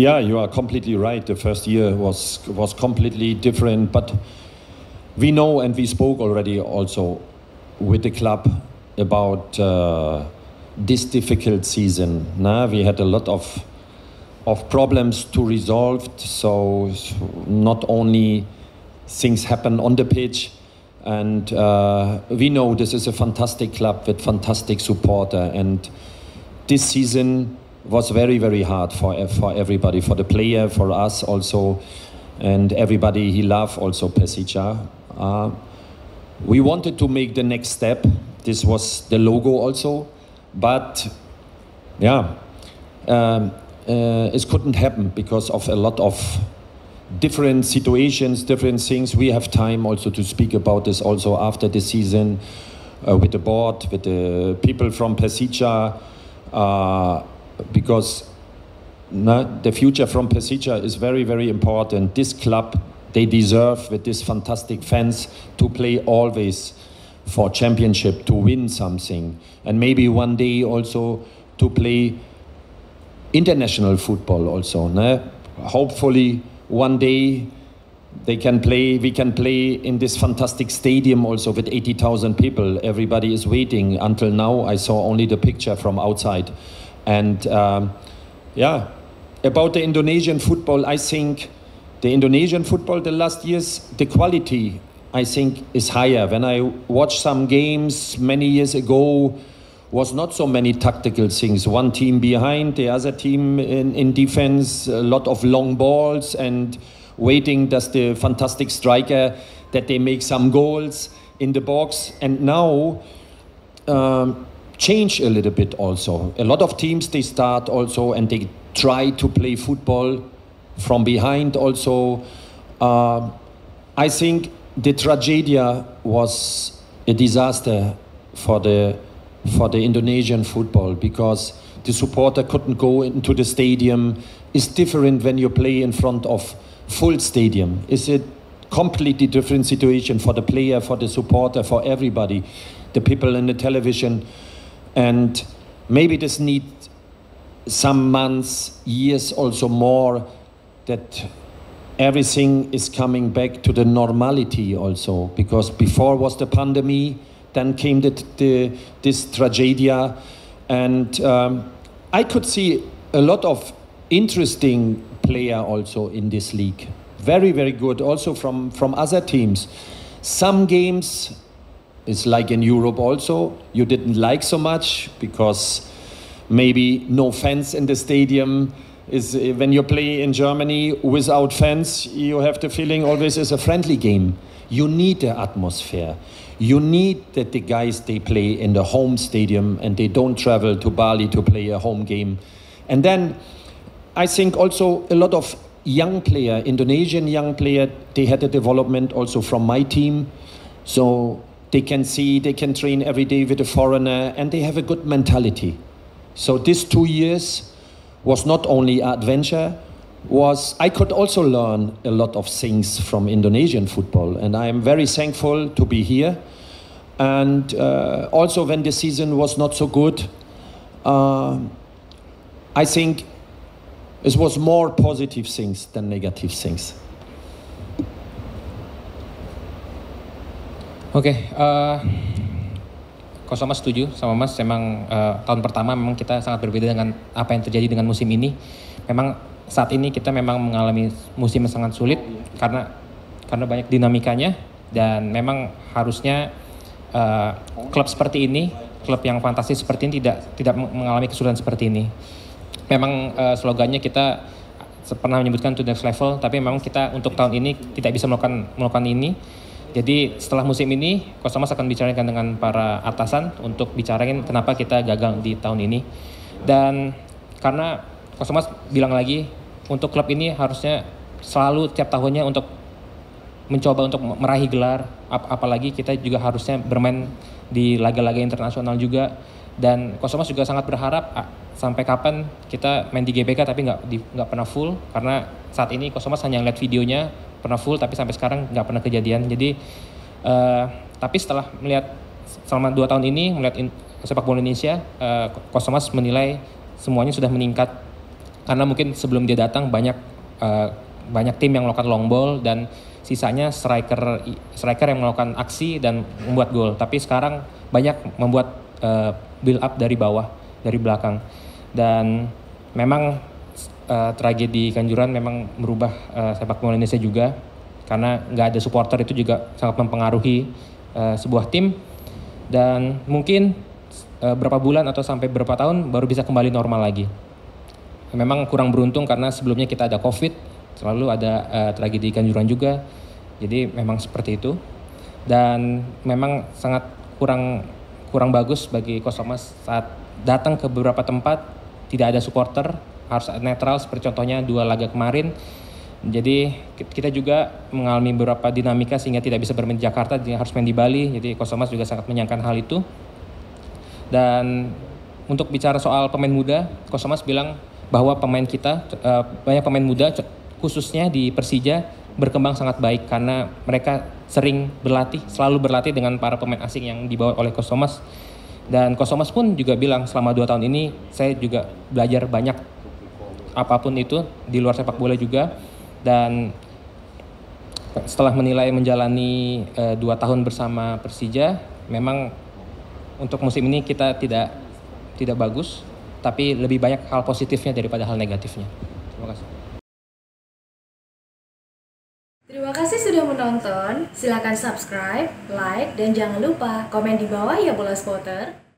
Yeah, you are completely right. The first year was was completely different, but we know and we spoke already also with the club about uh, this difficult season. Now we had a lot of of problems to resolve. So not only things happen on the pitch, and uh, we know this is a fantastic club with fantastic supporter. And this season was very very hard for for everybody, for the player, for us also, and everybody. He loved also Pesica. Uh, we wanted to make the next step. This was the logo also, but yeah, um, uh, it couldn't happen because of a lot of different situations, different things. We have time also to speak about this also after the season uh, with the board, with the people from Pesica. Uh, because the future from Pesiccia is very, very important. This club, they deserve with this fantastic fans to play always for championship, to win something. And maybe one day also to play international football also. Hopefully one day they can play we can play in this fantastic stadium also with 80,000 people everybody is waiting until now i saw only the picture from outside and um, yeah, about the Indonesian football, I think the Indonesian football the last years, the quality I think is higher. When I watched some games many years ago, was not so many tactical things. One team behind, the other team in, in defense, a lot of long balls and waiting does the fantastic striker that they make some goals in the box. And now um, change a little bit also. A lot of teams they start also and they try to play football from behind also. Uh, I think the tragedy was a disaster for the for the Indonesian football because the supporter couldn't go into the stadium. It's different when you play in front of full stadium. It's a completely different situation for the player, for the supporter, for everybody, the people in the television. And maybe this needs some months, years, also more, that everything is coming back to the normality also. Because before was the pandemic, then came the, the this tragedy. And um, I could see a lot of interesting player also in this league. Very, very good also from, from other teams. Some games it's like in Europe also. You didn't like so much because maybe no fans in the stadium is when you play in Germany without fans, you have the feeling always is a friendly game. You need the atmosphere. You need that the guys they play in the home stadium and they don't travel to Bali to play a home game. And then I think also a lot of young player, Indonesian young player, they had a development also from my team. So they can see, they can train every day with a foreigner, and they have a good mentality. So this two years was not only adventure, was I could also learn a lot of things from Indonesian football, and I am very thankful to be here. And uh, also, when the season was not so good, uh, I think it was more positive things than negative things. Oke, okay, uh, eh, setuju sama Mas. Memang uh, tahun pertama memang kita sangat berbeda dengan apa yang terjadi dengan musim ini. Memang saat ini kita memang mengalami musim yang sangat sulit karena karena banyak dinamikanya dan memang harusnya uh, klub seperti ini, klub yang fantastis seperti ini tidak tidak mengalami kesulitan seperti ini. Memang uh, slogannya kita pernah menyebutkan to the next level, tapi memang kita untuk tahun ini tidak bisa melakukan melakukan ini jadi setelah musim ini, Kosomas akan bicarakan dengan para atasan untuk bicarain kenapa kita gagal di tahun ini. Dan karena Kosomas bilang lagi, untuk klub ini harusnya selalu tiap tahunnya untuk mencoba untuk meraih gelar, ap apalagi kita juga harusnya bermain di laga-laga internasional juga. Dan Kosomas juga sangat berharap sampai kapan kita main di GBK tapi nggak nggak pernah full karena saat ini Kosomas hanya lihat videonya pernah full tapi sampai sekarang nggak pernah kejadian jadi uh, tapi setelah melihat selama dua tahun ini melihat in, sepak bola Indonesia uh, Kosomas menilai semuanya sudah meningkat karena mungkin sebelum dia datang banyak uh, banyak tim yang melakukan long ball dan sisanya striker striker yang melakukan aksi dan membuat gol tapi sekarang banyak membuat uh, build up dari bawah dari belakang dan memang uh, tragedi Kanjuran memang merubah uh, sepak bola Indonesia juga karena nggak ada supporter itu juga sangat mempengaruhi uh, sebuah tim dan mungkin uh, berapa bulan atau sampai berapa tahun baru bisa kembali normal lagi. Memang kurang beruntung karena sebelumnya kita ada COVID, selalu ada uh, tragedi Kanjuran juga. Jadi memang seperti itu dan memang sangat kurang kurang bagus bagi Kosomas saat datang ke beberapa tempat tidak ada supporter harus netral seperti contohnya dua laga kemarin. Jadi kita juga mengalami beberapa dinamika sehingga tidak bisa bermain di Jakarta, jadi harus main di Bali. Jadi Kosomas juga sangat menyangkan hal itu. Dan untuk bicara soal pemain muda, Kosomas bilang bahwa pemain kita eh, banyak pemain muda khususnya di Persija berkembang sangat baik karena mereka sering berlatih, selalu berlatih dengan para pemain asing yang dibawa oleh Kosomas. Dan Kosomas pun juga bilang selama dua tahun ini saya juga belajar banyak apapun itu di luar sepak bola juga dan setelah menilai menjalani e, dua tahun bersama Persija memang untuk musim ini kita tidak tidak bagus tapi lebih banyak hal positifnya daripada hal negatifnya terima kasih Terima kasih sudah menonton. Silakan subscribe, like, dan jangan lupa komen di bawah ya bola spotter.